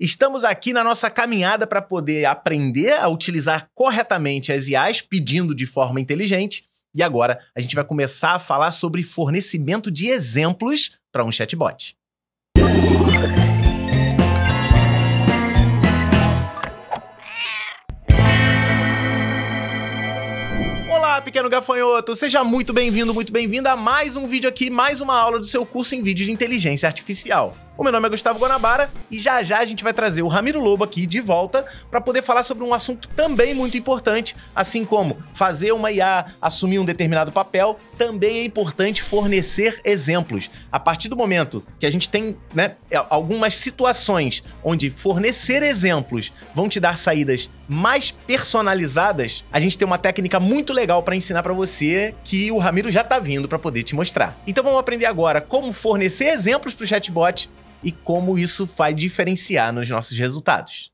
Estamos aqui na nossa caminhada para poder aprender a utilizar corretamente as IAs, pedindo de forma inteligente. E agora a gente vai começar a falar sobre fornecimento de exemplos para um chatbot. Olá, pequeno gafanhoto! Seja muito bem-vindo, muito bem-vinda a mais um vídeo aqui, mais uma aula do seu curso em vídeo de inteligência artificial. O meu nome é Gustavo Guanabara e já já a gente vai trazer o Ramiro Lobo aqui de volta para poder falar sobre um assunto também muito importante, assim como fazer uma IA assumir um determinado papel, também é importante fornecer exemplos. A partir do momento que a gente tem né, é, algumas situações onde fornecer exemplos vão te dar saídas mais personalizadas, a gente tem uma técnica muito legal para ensinar para você que o Ramiro já está vindo para poder te mostrar. Então vamos aprender agora como fornecer exemplos para o chatbot e como isso vai diferenciar nos nossos resultados.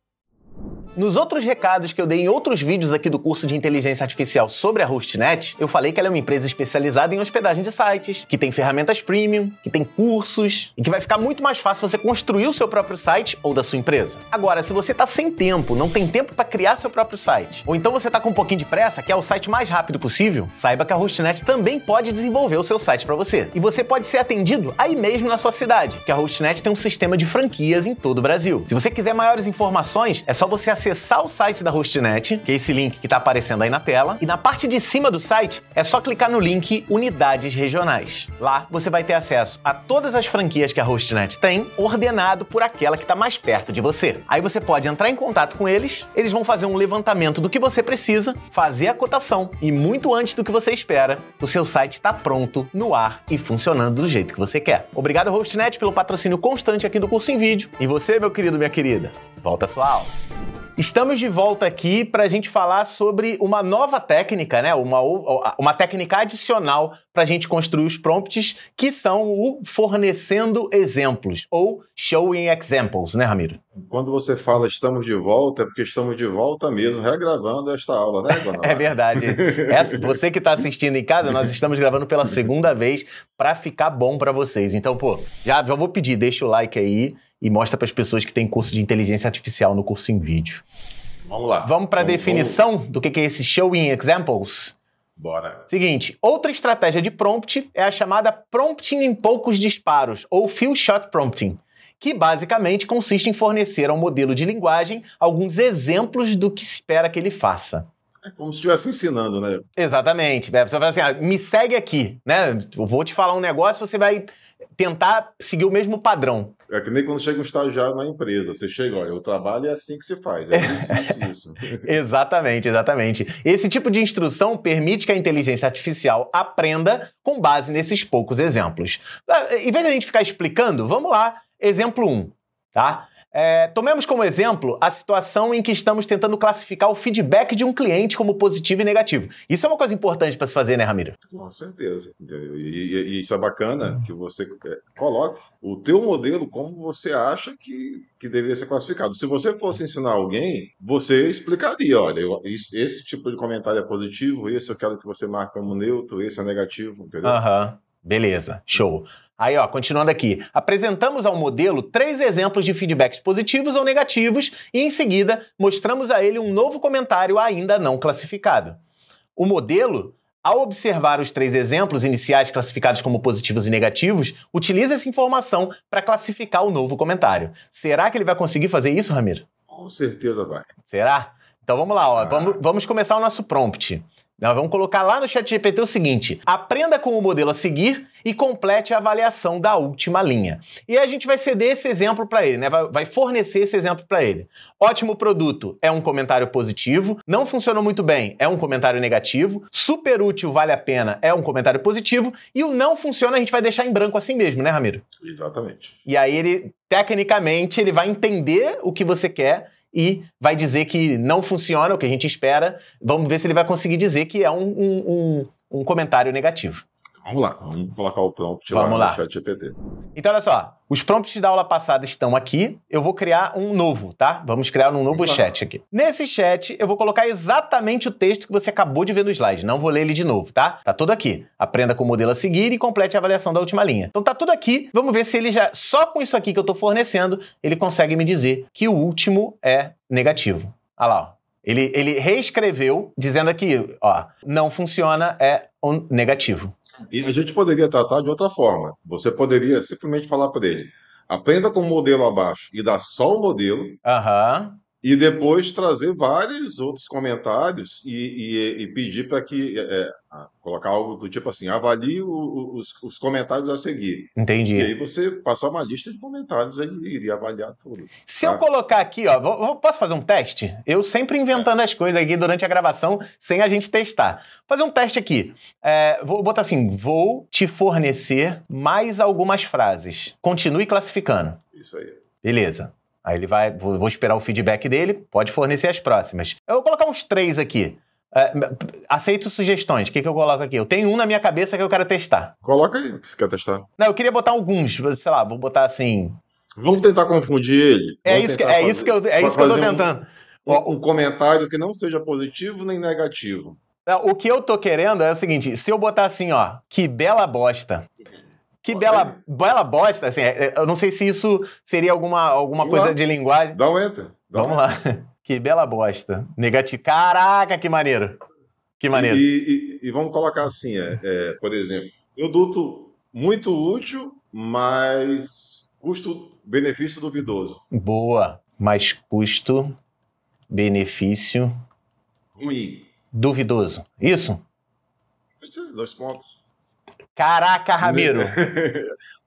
Nos outros recados que eu dei em outros vídeos aqui do curso de inteligência artificial sobre a HostNet, eu falei que ela é uma empresa especializada em hospedagem de sites, que tem ferramentas premium, que tem cursos e que vai ficar muito mais fácil você construir o seu próprio site ou da sua empresa. Agora, se você está sem tempo, não tem tempo para criar seu próprio site, ou então você está com um pouquinho de pressa, quer o site mais rápido possível, saiba que a HostNet também pode desenvolver o seu site para você. E você pode ser atendido aí mesmo na sua cidade, que a HostNet tem um sistema de franquias em todo o Brasil. Se você quiser maiores informações, é só você acessar acessar o site da Hostnet, que é esse link que está aparecendo aí na tela, e na parte de cima do site é só clicar no link Unidades Regionais. Lá você vai ter acesso a todas as franquias que a Hostnet tem, ordenado por aquela que está mais perto de você. Aí você pode entrar em contato com eles, eles vão fazer um levantamento do que você precisa, fazer a cotação e muito antes do que você espera, o seu site está pronto, no ar e funcionando do jeito que você quer. Obrigado Hostnet pelo patrocínio constante aqui do curso em vídeo. E você, meu querido, minha querida, volta a sua aula. Estamos de volta aqui para a gente falar sobre uma nova técnica, né? Uma, uma técnica adicional para a gente construir os prompts, que são o fornecendo exemplos, ou showing examples, né, Ramiro? Quando você fala estamos de volta, é porque estamos de volta mesmo, regravando esta aula, né, é verdade. Essa, você que está assistindo em casa, nós estamos gravando pela segunda vez para ficar bom para vocês. Então, pô, já, já vou pedir, deixa o like aí e mostra para as pessoas que tem curso de inteligência artificial no curso em vídeo. Vamos lá. Vamos para a definição vamos. do que é esse show in examples? Bora. Seguinte, outra estratégia de prompt é a chamada prompting em poucos disparos, ou few shot prompting, que basicamente consiste em fornecer ao modelo de linguagem alguns exemplos do que espera que ele faça. É como se estivesse ensinando, né? Exatamente. É, a pessoa fala assim: ah, me segue aqui, né? Eu vou te falar um negócio, você vai tentar seguir o mesmo padrão. É que nem quando chega um estagiário na empresa. Você chega, olha, o trabalho é assim que se faz. É isso, isso, isso. exatamente, exatamente. Esse tipo de instrução permite que a inteligência artificial aprenda com base nesses poucos exemplos. Ah, em vez de a gente ficar explicando, vamos lá. Exemplo 1, um, tá? É, tomemos como exemplo a situação em que estamos tentando classificar o feedback de um cliente como positivo e negativo. Isso é uma coisa importante para se fazer, né, Ramiro? Com certeza. E, e, isso é bacana que você é, coloque o teu modelo como você acha que, que deveria ser classificado. Se você fosse ensinar alguém, você explicaria, olha, eu, esse tipo de comentário é positivo, esse eu quero que você marque como neutro, esse é negativo, entendeu? Aham. Uhum. Beleza, show. Aí, ó, continuando aqui. Apresentamos ao modelo três exemplos de feedbacks positivos ou negativos e, em seguida, mostramos a ele um novo comentário ainda não classificado. O modelo, ao observar os três exemplos iniciais classificados como positivos e negativos, utiliza essa informação para classificar o novo comentário. Será que ele vai conseguir fazer isso, Ramiro? Com certeza vai. Será? Então vamos lá, ó. Ah. Vamos, vamos começar o nosso prompt. Nós vamos colocar lá no chat GPT o seguinte: aprenda com o modelo a seguir e complete a avaliação da última linha. E a gente vai ceder esse exemplo para ele, né? Vai, vai fornecer esse exemplo para ele. Ótimo produto é um comentário positivo. Não funcionou muito bem é um comentário negativo. Super útil, vale a pena é um comentário positivo. E o não funciona a gente vai deixar em branco assim mesmo, né, Ramiro? Exatamente. E aí ele tecnicamente ele vai entender o que você quer e vai dizer que não funciona, o que a gente espera. Vamos ver se ele vai conseguir dizer que é um, um, um, um comentário negativo. Vamos lá, vamos colocar o prompt vamos lá, no chat GPT. Então, olha só, os prompts da aula passada estão aqui. Eu vou criar um novo, tá? Vamos criar um novo chat aqui. Nesse chat, eu vou colocar exatamente o texto que você acabou de ver no slide. Não vou ler ele de novo, tá? Tá tudo aqui. Aprenda com o modelo a seguir e complete a avaliação da última linha. Então tá tudo aqui. Vamos ver se ele já, só com isso aqui que eu tô fornecendo, ele consegue me dizer que o último é negativo. Olha lá, ó. Ele, ele reescreveu dizendo aqui, ó, não funciona, é um negativo. E a gente poderia tratar de outra forma. Você poderia simplesmente falar para ele: aprenda com o modelo abaixo e dá só o modelo. Aham e depois trazer vários outros comentários e, e, e pedir para que é, é colocar algo do tipo assim, avalie o, os, os, comentários a seguir. Entendi. E aí você passar uma lista de comentários e iria avaliar tudo. Se tá? eu colocar aqui, ó, vou, posso fazer um teste? Eu sempre inventando é. as coisas aqui durante a gravação sem a gente testar. Vou fazer um teste aqui. É, vou botar assim: vou te fornecer mais algumas frases. Continue classificando. Isso aí. Beleza. Aí ele vai, vou esperar o feedback dele, pode fornecer as próximas. Eu vou colocar uns três aqui. É, aceito sugestões. O que, que eu coloco aqui? Eu tenho um na minha cabeça que eu quero testar. Coloca aí que você quer testar. Não, eu queria botar alguns. Sei lá, vou botar assim. Vamos tentar confundir ele. É isso que, é fazer, isso que eu, é isso que eu tô tentando. Um, um, um comentário que não seja positivo nem negativo. O que eu tô querendo é o seguinte: se eu botar assim, ó, que bela bosta, que bela, bela bosta, assim. É, é, eu não sei se isso seria alguma, alguma coisa lá. de linguagem. Dá um enter. Dá Vamos um enter. lá. Que bela bosta. Negativo. Caraca, que maneiro. Que maneiro. E, e, e vamos colocar assim, é, é, por exemplo, produto muito útil, mas custo-benefício duvidoso. Boa. Mas custo-benefício... Ruim. Duvidoso. Isso? Dois pontos. Caraca, Ramiro!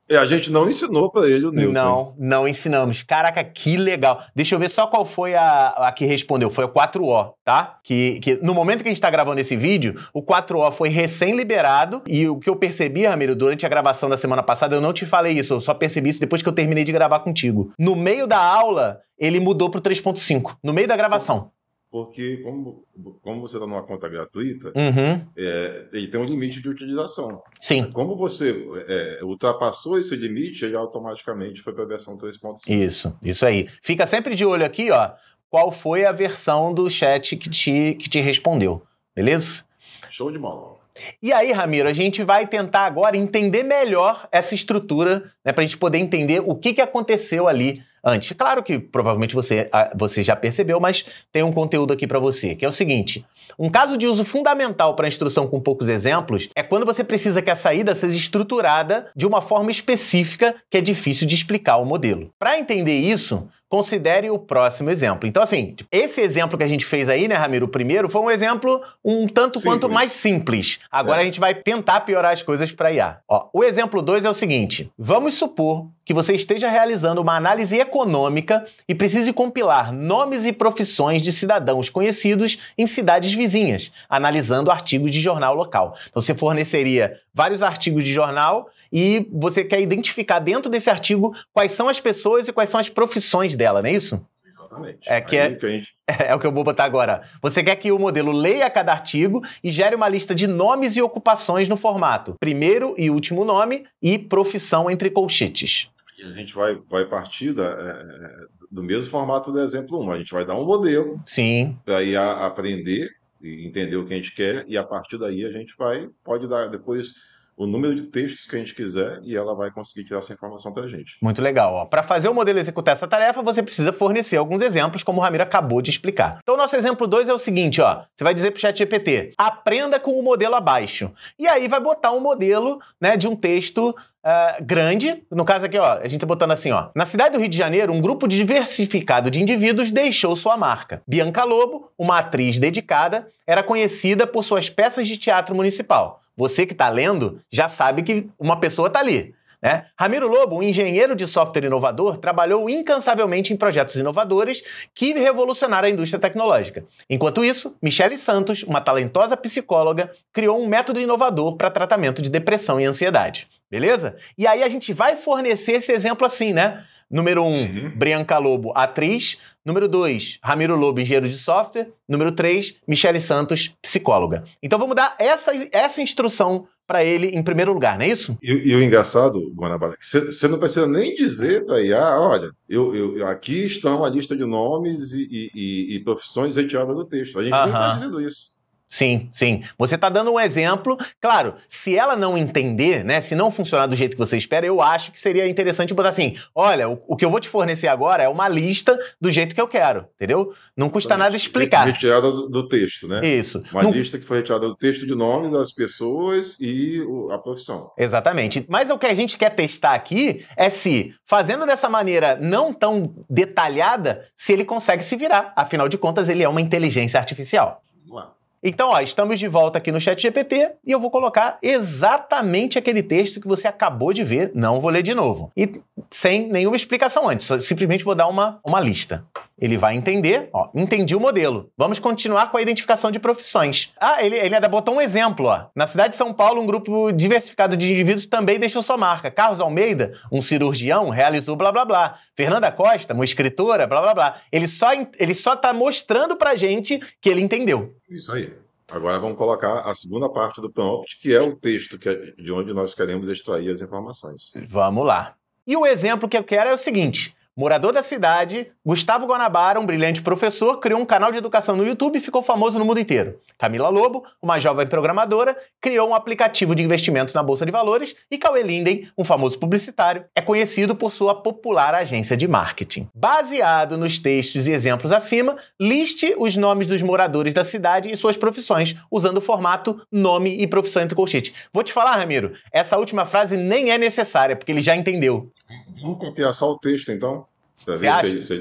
É, a gente não ensinou para ele o Newton. Não, não ensinamos. Caraca, que legal. Deixa eu ver só qual foi a, a que respondeu. Foi a 4O, tá? Que, que no momento que a gente está gravando esse vídeo, o 4O foi recém-liberado e o que eu percebi, Ramiro, durante a gravação da semana passada, eu não te falei isso, eu só percebi isso depois que eu terminei de gravar contigo. No meio da aula, ele mudou pro 3.5, no meio da gravação porque como, como você está numa conta gratuita, uhum. é, ele tem um limite de utilização. Sim. Como você é, ultrapassou esse limite, ele automaticamente foi para a versão 3.5. Isso, isso aí. Fica sempre de olho aqui, ó, qual foi a versão do chat que te, que te respondeu, beleza? Show de bola. E aí, Ramiro, a gente vai tentar agora entender melhor essa estrutura, né, para a gente poder entender o que, que aconteceu ali antes. Claro que provavelmente você, ah, você já percebeu, mas tem um conteúdo aqui para você, que é o seguinte: um caso de uso fundamental para a instrução com poucos exemplos é quando você precisa que a saída seja estruturada de uma forma específica que é difícil de explicar o modelo. Para entender isso, Considere o próximo exemplo. Então, assim, esse exemplo que a gente fez aí, né, Ramiro? O primeiro foi um exemplo um tanto simples. quanto mais simples. Agora é. a gente vai tentar piorar as coisas para IA. Ó, o exemplo 2 é o seguinte: vamos supor que você esteja realizando uma análise econômica e precise compilar nomes e profissões de cidadãos conhecidos em cidades vizinhas, analisando artigos de jornal local. Então, você forneceria vários artigos de jornal e você quer identificar dentro desse artigo quais são as pessoas e quais são as profissões dela, não é isso? Exatamente. É, que é, que gente... é, é, o que eu vou botar agora. Você quer que o modelo leia cada artigo e gere uma lista de nomes e ocupações no formato. Primeiro e último nome e profissão entre colchetes. E a gente vai, vai partir da, é, é do mesmo formato do exemplo 1. A gente vai dar um modelo. Sim. Daí a, aprender e entender o que a gente quer, e a partir daí a gente vai, pode dar depois o número de textos que a gente quiser e ela vai conseguir tirar essa informação para a gente. Muito legal. Para fazer o modelo executar essa tarefa, você precisa fornecer alguns exemplos, como o Ramiro acabou de explicar. Então, nosso exemplo 2 é o seguinte, ó. Você vai dizer para o ChatGPT, aprenda com o modelo abaixo. E aí vai botar um modelo né, de um texto uh, grande. No caso aqui, ó, a gente tá botando assim, ó. Na cidade do Rio de Janeiro, um grupo diversificado de indivíduos deixou sua marca. Bianca Lobo, uma atriz dedicada, era conhecida por suas peças de teatro municipal. Você que tá lendo já sabe que uma pessoa tá ali. Né? Ramiro Lobo, um engenheiro de software inovador, trabalhou incansavelmente em projetos inovadores que revolucionaram a indústria tecnológica. Enquanto isso, Michele Santos, uma talentosa psicóloga, criou um método inovador para tratamento de depressão e ansiedade. Beleza? E aí a gente vai fornecer esse exemplo assim, né? Número 1, um, uhum. Brianca Lobo, atriz. Número 2, Ramiro Lobo, engenheiro de software. Número 3, Michele Santos, psicóloga. Então vamos dar essa, essa instrução para ele em primeiro lugar, não é isso? E, e o engraçado, Guanabara, você é não precisa nem dizer para IA, ah, olha, eu, eu, aqui está uma lista de nomes e, e, e profissões retiradas do texto. A gente uhum. nem está dizendo isso. Sim, sim. Você está dando um exemplo. Claro, se ela não entender, né, se não funcionar do jeito que você espera, eu acho que seria interessante botar assim: olha, o, o que eu vou te fornecer agora é uma lista do jeito que eu quero, entendeu? Não custa então, nada explicar. Retirada do, texto, né? Isso. Uma não... lista que foi retirada do texto de nome das pessoas e a profissão. Exatamente. Mas o que a gente quer testar aqui é se, fazendo dessa maneira não tão detalhada, se ele consegue se virar. Afinal de contas, ele é uma inteligência artificial. Vamos lá. Então, ó, estamos de volta aqui no Chat GPT e eu vou colocar exatamente aquele texto que você acabou de ver, não vou ler de novo. E sem nenhuma explicação antes, simplesmente vou dar uma, uma lista. Ele vai entender, ó, entendi o modelo. Vamos continuar com a identificação de profissões. Ah, ele, ele ainda botou um exemplo, ó. Na cidade de São Paulo, um grupo diversificado de indivíduos também deixou sua marca. Carlos Almeida, um cirurgião, realizou blá blá blá. Fernanda Costa, uma escritora, blá blá blá. Ele só, ele só tá mostrando pra gente que ele entendeu. Isso aí. Agora vamos colocar a segunda parte do prompt, que é o texto que é de onde nós queremos extrair as informações. Vamos lá. E o exemplo que eu quero é o seguinte: Morador da cidade, Gustavo Guanabara, um brilhante professor, criou um canal de educação no YouTube e ficou famoso no mundo inteiro. Camila Lobo, uma jovem programadora, criou um aplicativo de investimento na Bolsa de Valores e Cauê Linden, um famoso publicitário, é conhecido por sua popular agência de marketing. Baseado nos textos e exemplos acima, liste os nomes dos moradores da cidade e suas profissões, usando o formato nome e profissão entre colchetes. Vou te falar, Ramiro, essa última frase nem é necessária, porque ele já entendeu. Vamos copiar só o texto, então? Tá vamos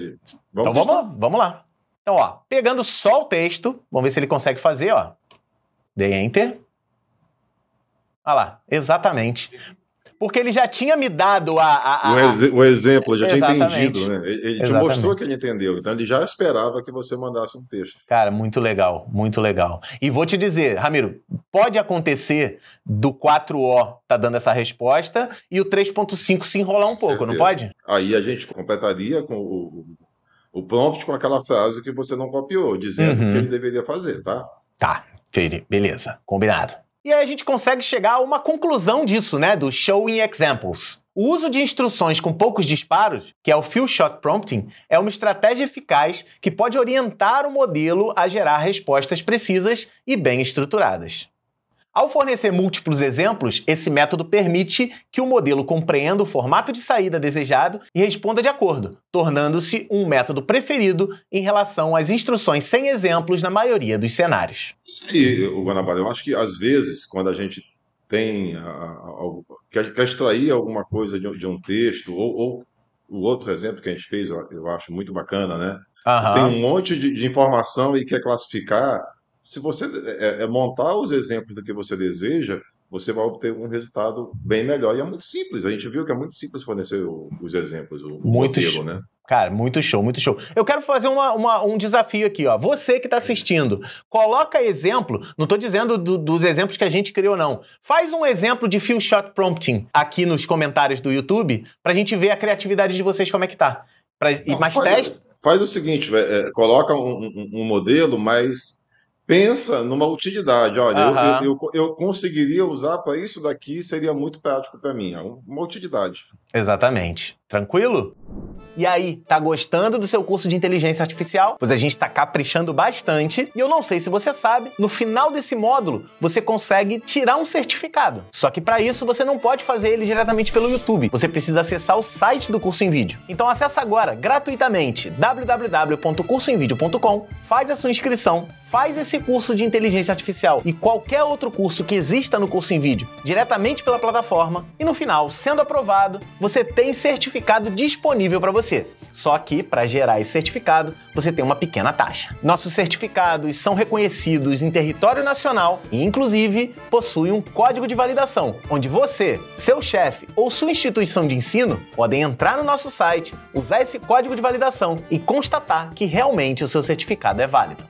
então vamos, vamos lá. Então, ó, pegando só o texto, vamos ver se ele consegue fazer, ó. Dei enter. Olha lá, exatamente porque ele já tinha me dado a. a, a... O, ex o, exemplo, já Exatamente. tinha entendido, né? Ele, ele te mostrou que ele entendeu, então ele já esperava que você mandasse um texto. Cara, muito legal, muito legal. E vou te dizer, Ramiro, pode acontecer do 4O tá dando essa resposta e o 3.5 se enrolar um pouco, não pode? Aí a gente completaria com o, o prompt com aquela frase que você não copiou, dizendo o uhum. que ele deveria fazer, tá? Tá, beleza, combinado. E aí a gente consegue chegar a uma conclusão disso, né? Do showing examples. O uso de instruções com poucos disparos, que é o few shot prompting, é uma estratégia eficaz que pode orientar o modelo a gerar respostas precisas e bem estruturadas. Ao fornecer múltiplos exemplos, esse método permite que o modelo compreenda o formato de saída desejado e responda de acordo, tornando-se um método preferido em relação às instruções sem exemplos na maioria dos cenários. Isso aí, Guanabara, eu acho que às vezes, quando a gente tem ah, ah, quer, quer, extrair alguma coisa de, de um texto, ou, ou, o outro exemplo que a gente fez, eu, eu acho muito bacana, né? Uhum. Tem um monte de, de informação e quer classificar se você é, é, é montar os exemplos do que você deseja, você vai obter um resultado bem melhor. E é muito simples. A gente viu que é muito simples fornecer os exemplos, o muito modelo, né? Cara, muito show, muito show. Eu quero fazer uma, uma, um desafio aqui, ó. Você que está assistindo, coloca exemplo. Não estou dizendo do, dos exemplos que a gente criou, não. Faz um exemplo de few shot prompting aqui nos comentários do YouTube para a gente ver a criatividade de vocês como é que tá. Pra, não, mas faz, Faz o seguinte, é, é, coloca um, um, um modelo, mas pensa numa utilidade. Olha, eu, eu, eu, eu conseguiria usar para isso daqui, seria muito prático para mim. É uma utilidade. Exatamente. Tranquilo? E aí, tá gostando do seu curso de inteligência artificial? Pois a gente tá caprichando bastante e eu não sei se você sabe, no final desse módulo você consegue tirar um certificado. Só que para isso você não pode fazer ele diretamente pelo YouTube. Você precisa acessar o site do curso em vídeo. Então acessa agora gratuitamente www.cursoemvideo.com, faz a sua inscrição, faz esse curso de inteligência artificial e qualquer outro curso que exista no curso em vídeo diretamente pela plataforma e no final, sendo aprovado, você tem certificado disponível para você. Só que, para gerar esse certificado, você tem uma pequena taxa. Nossos certificados são reconhecidos em território nacional e, inclusive, possuem um código de validação, onde você, seu chefe ou sua instituição de ensino podem entrar no nosso site, usar esse código de validação e constatar que realmente o seu certificado é válido.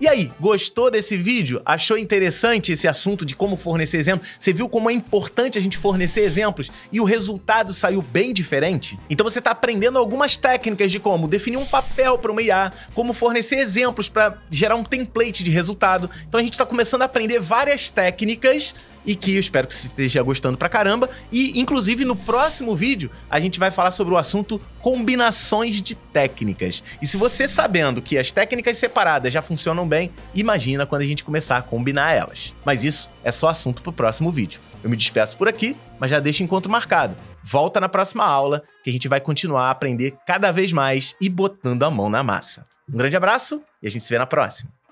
E aí, gostou desse vídeo? Achou interessante esse assunto de como fornecer exemplos? Você viu como é importante a gente fornecer exemplos e o resultado saiu bem diferente? Então você está aprendendo algumas técnicas de como definir um papel para uma IA, como fornecer exemplos para gerar um template de resultado. Então a gente está começando a aprender várias técnicas e que eu espero que você esteja gostando pra caramba. E, inclusive, no próximo vídeo, a gente vai falar sobre o assunto combinações de técnicas. E se você sabendo que as técnicas separadas já funcionam bem, imagina quando a gente começar a combinar elas. Mas isso é só assunto pro próximo vídeo. Eu me despeço por aqui, mas já deixo encontro marcado. Volta na próxima aula, que a gente vai continuar a aprender cada vez mais e botando a mão na massa. Um grande abraço e a gente se vê na próxima.